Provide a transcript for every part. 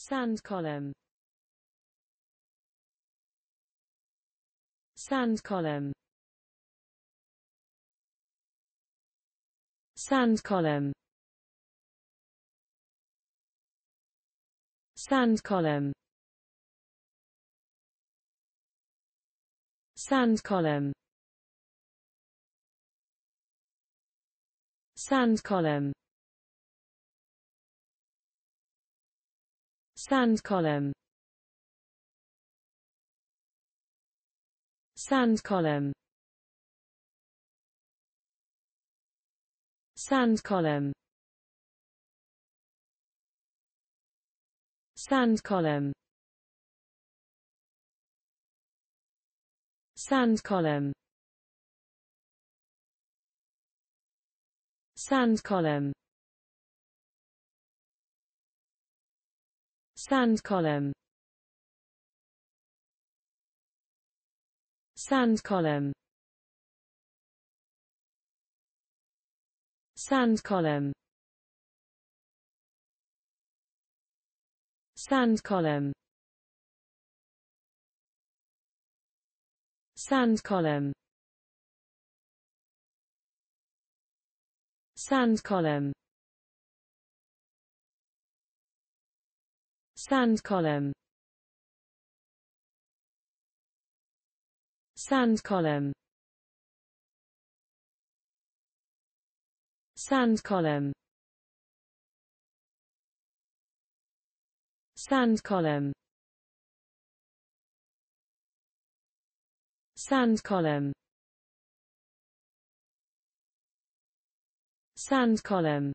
Sand column Sand column Sand column Sand column Sand column Sand column Sand column Sand column Sand column Sand column Sand column Sand column Sand column Sand column Sand column Sand column Sand column Sand column Sand column Sand column Sand column Sand column Sand column Sand column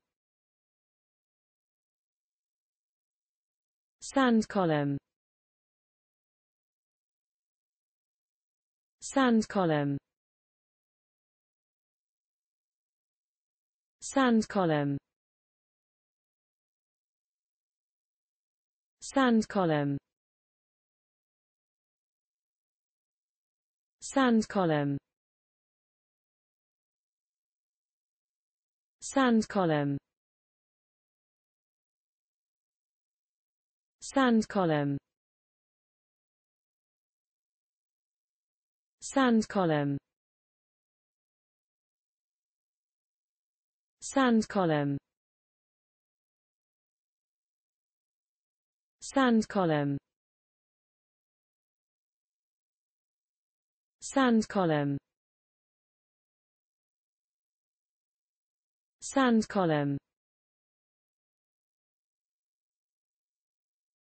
Sand column Sand column Sand column Sand column Sand column Sand column Sand column Sand column Sand column Sand column Sand column Sand column